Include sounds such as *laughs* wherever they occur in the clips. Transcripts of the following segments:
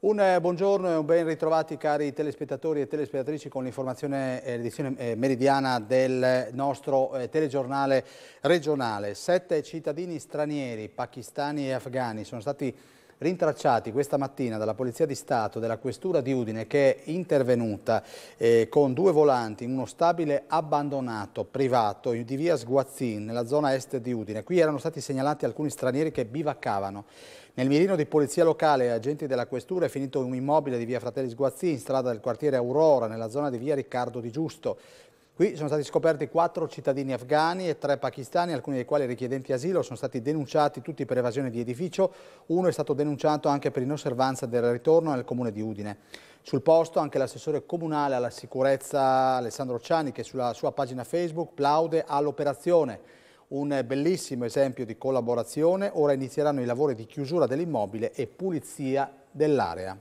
Un eh, buongiorno e un ben ritrovati cari telespettatori e telespettatrici con l'informazione eh, edizione eh, meridiana del nostro telegiornale regionale. Sette cittadini stranieri, pakistani e afghani, sono stati rintracciati questa mattina dalla Polizia di Stato della Questura di Udine che è intervenuta eh, con due volanti in uno stabile abbandonato privato di via Sguazzin nella zona est di Udine. Qui erano stati segnalati alcuni stranieri che bivaccavano. Nel mirino di polizia locale e agenti della Questura è finito un immobile di via Fratelli Sguazzin, strada del quartiere Aurora, nella zona di via Riccardo di Giusto. Qui sono stati scoperti quattro cittadini afghani e tre pakistani, alcuni dei quali richiedenti asilo, sono stati denunciati tutti per evasione di edificio, uno è stato denunciato anche per inosservanza del ritorno nel comune di Udine. Sul posto anche l'assessore comunale alla sicurezza Alessandro Ciani che sulla sua pagina Facebook plaude all'operazione. Un bellissimo esempio di collaborazione, ora inizieranno i lavori di chiusura dell'immobile e pulizia dell'area.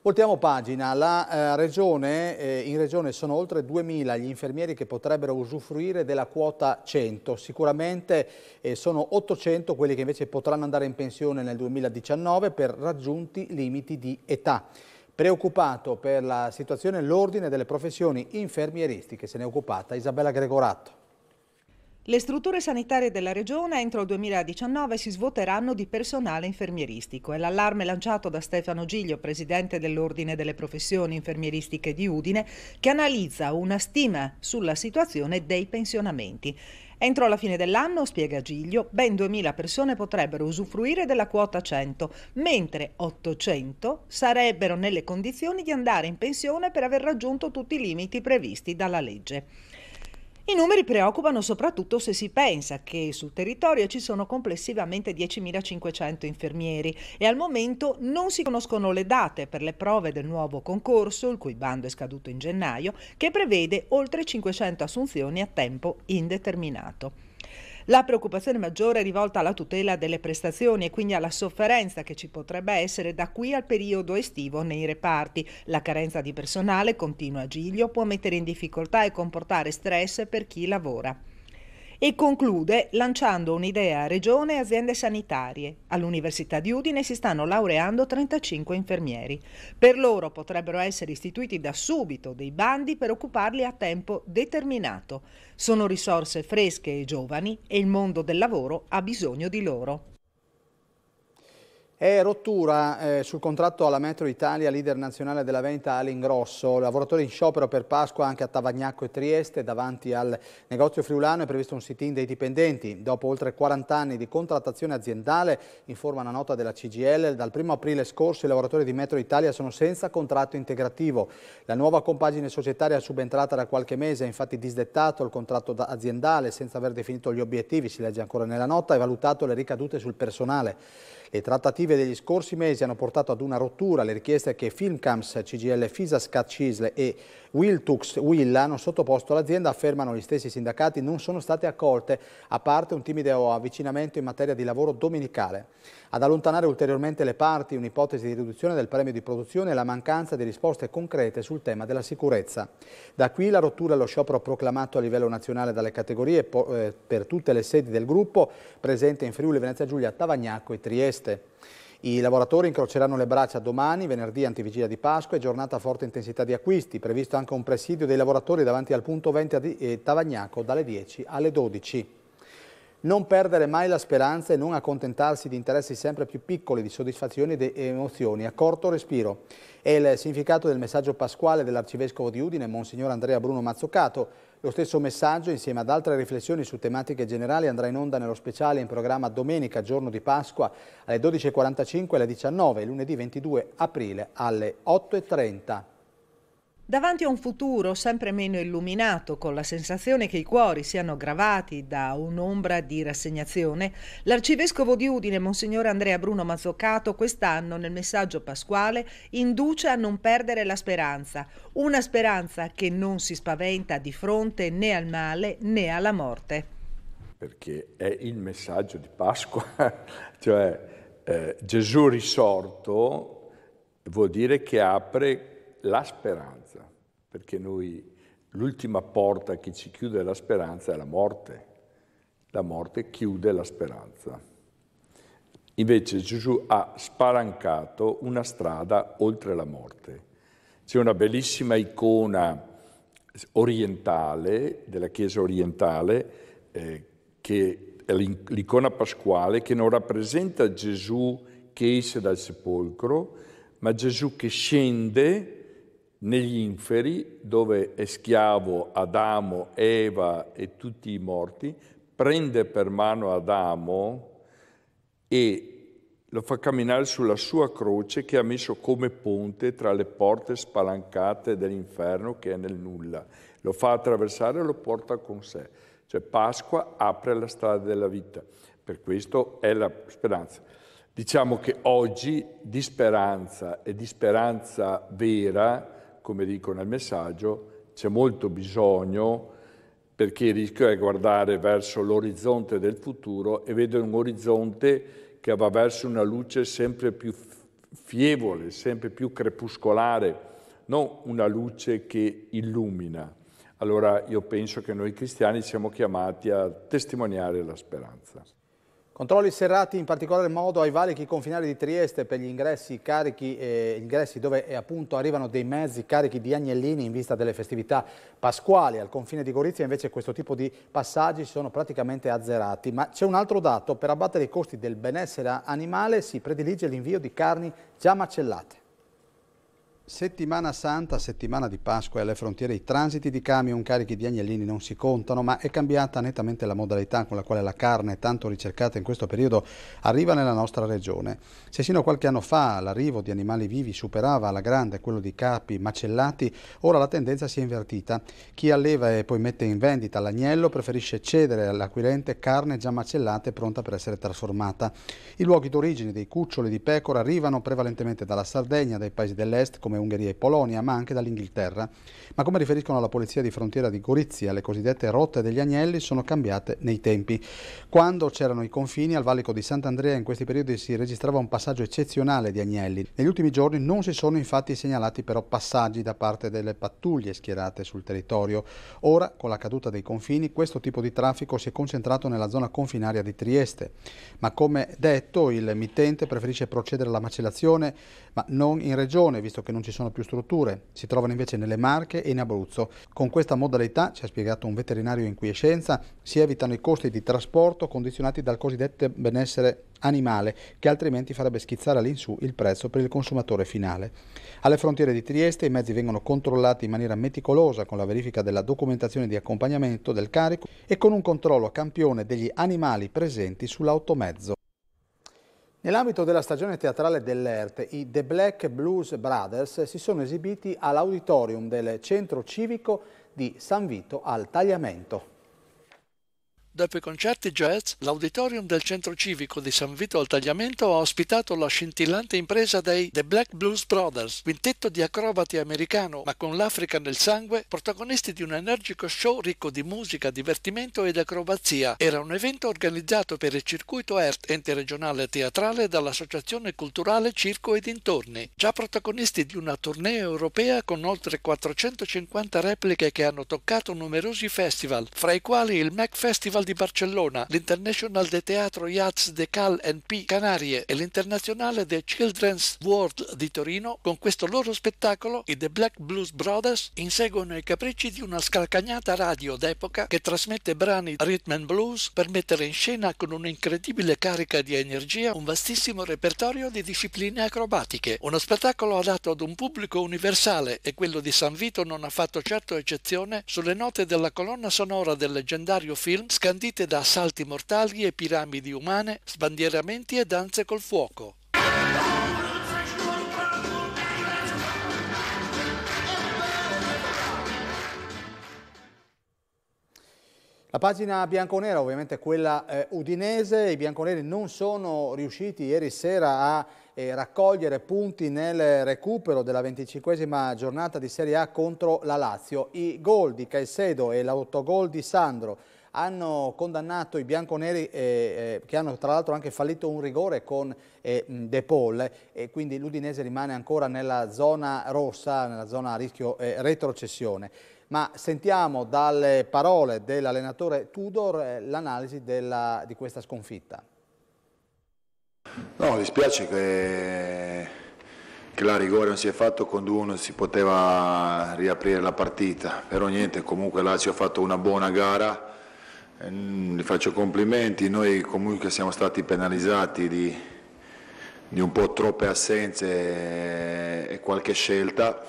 Voltiamo pagina, La, eh, regione, eh, in regione sono oltre 2.000 gli infermieri che potrebbero usufruire della quota 100, sicuramente eh, sono 800 quelli che invece potranno andare in pensione nel 2019 per raggiunti limiti di età. Preoccupato per la situazione l'ordine delle professioni infermieristiche, se ne è occupata Isabella Gregorato. Le strutture sanitarie della regione entro il 2019 si svuoteranno di personale infermieristico. È l'allarme lanciato da Stefano Giglio, presidente dell'Ordine delle professioni infermieristiche di Udine, che analizza una stima sulla situazione dei pensionamenti. Entro la fine dell'anno, spiega Giglio, ben 2.000 persone potrebbero usufruire della quota 100, mentre 800 sarebbero nelle condizioni di andare in pensione per aver raggiunto tutti i limiti previsti dalla legge. I numeri preoccupano soprattutto se si pensa che sul territorio ci sono complessivamente 10.500 infermieri e al momento non si conoscono le date per le prove del nuovo concorso, il cui bando è scaduto in gennaio, che prevede oltre 500 assunzioni a tempo indeterminato. La preoccupazione maggiore è rivolta alla tutela delle prestazioni e quindi alla sofferenza che ci potrebbe essere da qui al periodo estivo nei reparti. La carenza di personale, continua a Giglio, può mettere in difficoltà e comportare stress per chi lavora e conclude lanciando un'idea a regione e aziende sanitarie. All'Università di Udine si stanno laureando 35 infermieri. Per loro potrebbero essere istituiti da subito dei bandi per occuparli a tempo determinato. Sono risorse fresche e giovani e il mondo del lavoro ha bisogno di loro. È rottura eh, sul contratto alla Metro Italia, leader nazionale della vendita all'ingrosso. Lavoratori in sciopero per Pasqua anche a Tavagnacco e Trieste. Davanti al negozio friulano è previsto un sit-in dei dipendenti. Dopo oltre 40 anni di contrattazione aziendale, informa una nota della CGL, dal 1 aprile scorso i lavoratori di Metro Italia sono senza contratto integrativo. La nuova compagine societaria subentrata da qualche mese ha infatti disdettato il contratto aziendale senza aver definito gli obiettivi, si legge ancora nella nota, e valutato le ricadute sul personale. Le trattative lavorative degli scorsi mesi hanno portato ad una rottura le richieste che Filmcams, CGL Fisas, Scat Cisle e Wiltux Will hanno sottoposto all'azienda, affermano gli stessi sindacati, non sono state accolte, a parte un timido avvicinamento in materia di lavoro domenicale. Ad allontanare ulteriormente le parti, un'ipotesi di riduzione del premio di produzione e la mancanza di risposte concrete sul tema della sicurezza. Da qui la rottura e lo sciopero proclamato a livello nazionale dalle categorie eh, per tutte le sedi del gruppo, presente in Friuli, Venezia Giulia, Tavagnacco e Trieste. I lavoratori incroceranno le braccia domani, venerdì antivigilia di Pasqua e giornata a forte intensità di acquisti. Previsto anche un presidio dei lavoratori davanti al punto 20 a eh, Tavagnaco dalle 10 alle 12. Non perdere mai la speranza e non accontentarsi di interessi sempre più piccoli, di soddisfazioni e emozioni a corto respiro. È il significato del messaggio pasquale dell'arcivescovo di Udine, Monsignor Andrea Bruno Mazzucato, lo stesso messaggio, insieme ad altre riflessioni su tematiche generali, andrà in onda nello speciale in programma domenica, giorno di Pasqua, alle 12.45 e alle 19, lunedì 22 aprile alle 8.30. Davanti a un futuro sempre meno illuminato, con la sensazione che i cuori siano gravati da un'ombra di rassegnazione, l'arcivescovo di Udine, Monsignor Andrea Bruno Mazzoccato, quest'anno nel messaggio pasquale induce a non perdere la speranza, una speranza che non si spaventa di fronte né al male né alla morte. Perché è il messaggio di Pasqua, *laughs* cioè eh, Gesù risorto vuol dire che apre la speranza, perché noi l'ultima porta che ci chiude la speranza è la morte. La morte chiude la speranza. Invece Gesù ha spalancato una strada oltre la morte. C'è una bellissima icona orientale, della Chiesa orientale, eh, che è l'icona pasquale, che non rappresenta Gesù che esce dal sepolcro, ma Gesù che scende negli inferi, dove è schiavo Adamo, Eva e tutti i morti, prende per mano Adamo e lo fa camminare sulla sua croce che ha messo come ponte tra le porte spalancate dell'inferno che è nel nulla. Lo fa attraversare e lo porta con sé. Cioè Pasqua apre la strada della vita. Per questo è la speranza. Diciamo che oggi di speranza e di speranza vera come dico nel messaggio, c'è molto bisogno perché il rischio è guardare verso l'orizzonte del futuro e vedere un orizzonte che va verso una luce sempre più fievole, sempre più crepuscolare, non una luce che illumina. Allora io penso che noi cristiani siamo chiamati a testimoniare la speranza. Controlli serrati in particolar modo ai valichi confinari di Trieste per gli ingressi, carichi, eh, ingressi dove eh, appunto arrivano dei mezzi carichi di agnellini in vista delle festività pasquali. Al confine di Gorizia invece questo tipo di passaggi sono praticamente azzerati. Ma c'è un altro dato, per abbattere i costi del benessere animale si predilige l'invio di carni già macellate. Settimana Santa, settimana di Pasqua e alle frontiere i transiti di camion carichi di agnellini non si contano, ma è cambiata nettamente la modalità con la quale la carne, tanto ricercata in questo periodo, arriva nella nostra regione. Se sino a qualche anno fa l'arrivo di animali vivi superava alla grande quello di capi macellati, ora la tendenza si è invertita. Chi alleva e poi mette in vendita l'agnello preferisce cedere all'acquirente carne già macellata e pronta per essere trasformata. I luoghi d'origine dei cuccioli di pecora arrivano prevalentemente dalla Sardegna, dai paesi dell'est come Ungheria e Polonia, ma anche dall'Inghilterra. Ma come riferiscono alla polizia di frontiera di Gorizia, le cosiddette rotte degli agnelli sono cambiate nei tempi. Quando c'erano i confini al valico di Sant'Andrea in questi periodi si registrava un passaggio eccezionale di agnelli. Negli ultimi giorni non si sono infatti segnalati però passaggi da parte delle pattuglie schierate sul territorio. Ora, con la caduta dei confini, questo tipo di traffico si è concentrato nella zona confinaria di Trieste. Ma come detto, il mittente preferisce procedere alla macellazione, ma non in regione, visto che non ci ci sono più strutture, si trovano invece nelle Marche e in Abruzzo. Con questa modalità, ci ha spiegato un veterinario in quiescenza, si evitano i costi di trasporto condizionati dal cosiddetto benessere animale, che altrimenti farebbe schizzare all'insù il prezzo per il consumatore finale. Alle frontiere di Trieste i mezzi vengono controllati in maniera meticolosa con la verifica della documentazione di accompagnamento del carico e con un controllo a campione degli animali presenti sull'automezzo. Nell'ambito della stagione teatrale dell'ERT, i The Black Blues Brothers si sono esibiti all'auditorium del Centro Civico di San Vito al Tagliamento. Dopo i concerti jazz, l'auditorium del centro civico di San Vito al Tagliamento ha ospitato la scintillante impresa dei The Black Blues Brothers, quintetto di acrobati americano ma con l'Africa nel sangue, protagonisti di un energico show ricco di musica, divertimento ed acrobazia. Era un evento organizzato per il circuito ERT ente regionale teatrale dall'Associazione Culturale Circo e Dintorni, già protagonisti di una tournée europea con oltre 450 repliche che hanno toccato numerosi festival, fra i quali il Mac Festival di Barcellona, l'International de Teatro Jazz de Cal P Canarie e l'Internazionale de Children's World di Torino, con questo loro spettacolo i The Black Blues Brothers inseguono i capricci di una scalcagnata radio d'epoca che trasmette brani rhythm and blues per mettere in scena con un'incredibile carica di energia un vastissimo repertorio di discipline acrobatiche. Uno spettacolo adatto ad un pubblico universale e quello di San Vito non ha fatto certo eccezione sulle note della colonna sonora del leggendario film Scandinavian scandite da salti mortali e piramidi umane, sbandieramenti e danze col fuoco. La pagina bianconera ovviamente è quella eh, udinese, i bianconeri non sono riusciti ieri sera a eh, raccogliere punti nel recupero della 25esima giornata di Serie A contro la Lazio. I gol di Caicedo e l'autogol di Sandro hanno condannato i bianconeri eh, eh, che hanno tra l'altro anche fallito un rigore con eh, De Paul e quindi l'Udinese rimane ancora nella zona rossa, nella zona a rischio eh, retrocessione. Ma sentiamo dalle parole dell'allenatore Tudor l'analisi di questa sconfitta. No, dispiace che, che la rigore non si è fatto, con 2-1 si poteva riaprire la partita, però niente, comunque la Lazio ha fatto una buona gara, Ehm, le faccio complimenti, noi comunque siamo stati penalizzati di, di, un po' troppe assenze e qualche scelta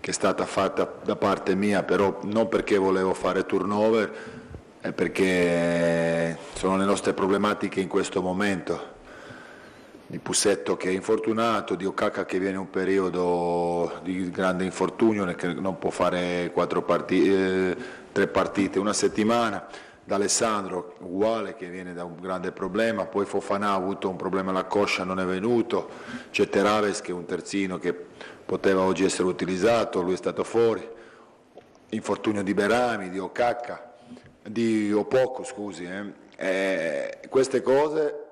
che è stata fatta da parte mia, però non perché volevo fare turnover, è perché sono le nostre problematiche in questo momento. Di Pussetto che è infortunato, di Okaka che viene un periodo di grande infortunio, che non può fare partite, eh, tre partite, una settimana D'Alessandro uguale che viene da un grande problema, poi Fofana ha avuto un problema alla coscia, non è venuto, c'è Teraves che è un terzino che poteva oggi essere utilizzato, lui è stato fuori, infortunio di Berami, di Ocacca, di Opoco scusi, eh. Eh, queste cose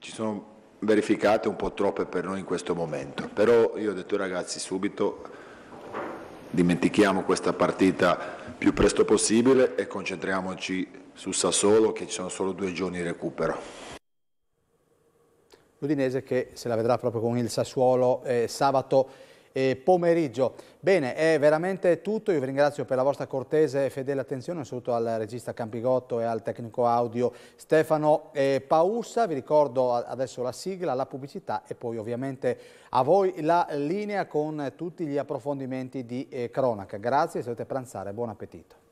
ci sono verificate un po' troppe per noi in questo momento, però io ho detto ragazzi subito dimentichiamo questa partita più presto possibile e concentriamoci su Sassuolo che ci sono solo due giorni di recupero. L'Udinese che se la vedrà proprio con il Sassuolo eh, sabato eh, pomeriggio. Bene, è veramente tutto, io vi ringrazio per la vostra cortese e fedele attenzione, un saluto al regista Campigotto e al tecnico audio Stefano eh, Paussa, vi ricordo adesso la sigla, la pubblicità e poi ovviamente a voi la linea con tutti gli approfondimenti di eh, cronaca. Grazie, se volete pranzare, buon appetito.